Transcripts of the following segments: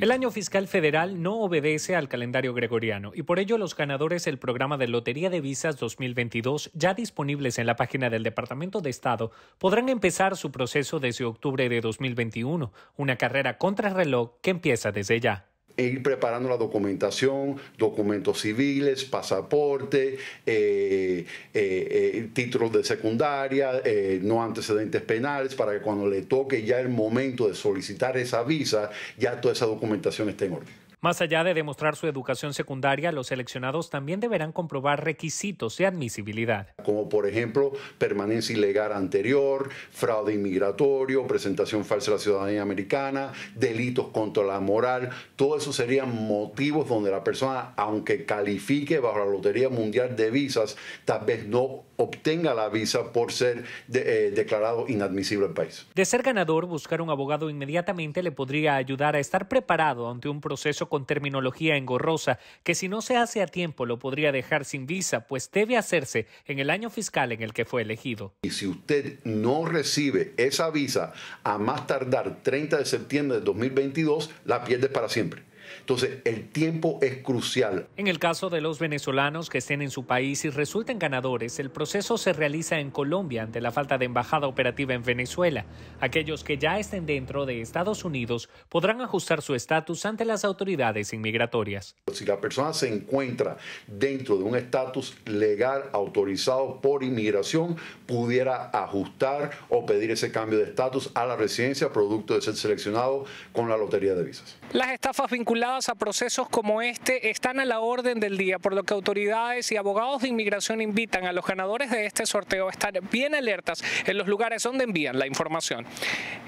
El año fiscal federal no obedece al calendario gregoriano y por ello los ganadores del programa de Lotería de Visas 2022 ya disponibles en la página del Departamento de Estado podrán empezar su proceso desde octubre de 2021, una carrera contrarreloj que empieza desde ya. E ir preparando la documentación, documentos civiles, pasaporte, eh, eh, eh, títulos de secundaria, no antecedentes penales, para que cuando le toque ya el momento de solicitar esa visa, ya toda esa documentación esté en orden. Más allá de demostrar su educación secundaria, los seleccionados también deberán comprobar requisitos de admisibilidad. Como por ejemplo, permanencia ilegal anterior, fraude inmigratorio, presentación falsa de la ciudadanía americana, delitos contra la moral, todo eso serían motivos donde la persona, aunque califique bajo la Lotería Mundial de Visas, tal vez no obtenga la visa por ser eh, declarado inadmisible al país. De ser ganador, buscar un abogado inmediatamente le podría ayudar a estar preparado ante un proceso con terminología engorrosa que si no se hace a tiempo lo podría dejar sin visa, pues debe hacerse en el año fiscal en el que fue elegido. Y si usted no recibe esa visa a más tardar 30 de septiembre de 2022, la pierde para siempre. Entonces, el tiempo es crucial. En el caso de los venezolanos que estén en su país y resulten ganadores, el proceso se realiza en Colombia ante la falta de embajada operativa en Venezuela. Aquellos que ya estén dentro de Estados Unidos podrán ajustar su estatus ante las autoridades inmigratorias. Si la persona se encuentra dentro de un estatus legal autorizado por inmigración, pudiera ajustar o pedir ese cambio de estatus a la residencia producto de ser seleccionado con la lotería de visas. Las estafas vinculadas a procesos como este están a la orden del día, por lo que autoridades y abogados de inmigración invitan a los ganadores de este sorteo a estar bien alertas en los lugares donde envían la información.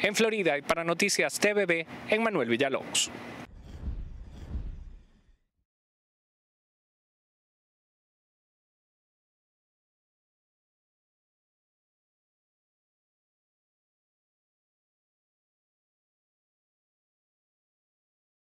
En Florida y para Noticias TVB, en Manuel Villalobos.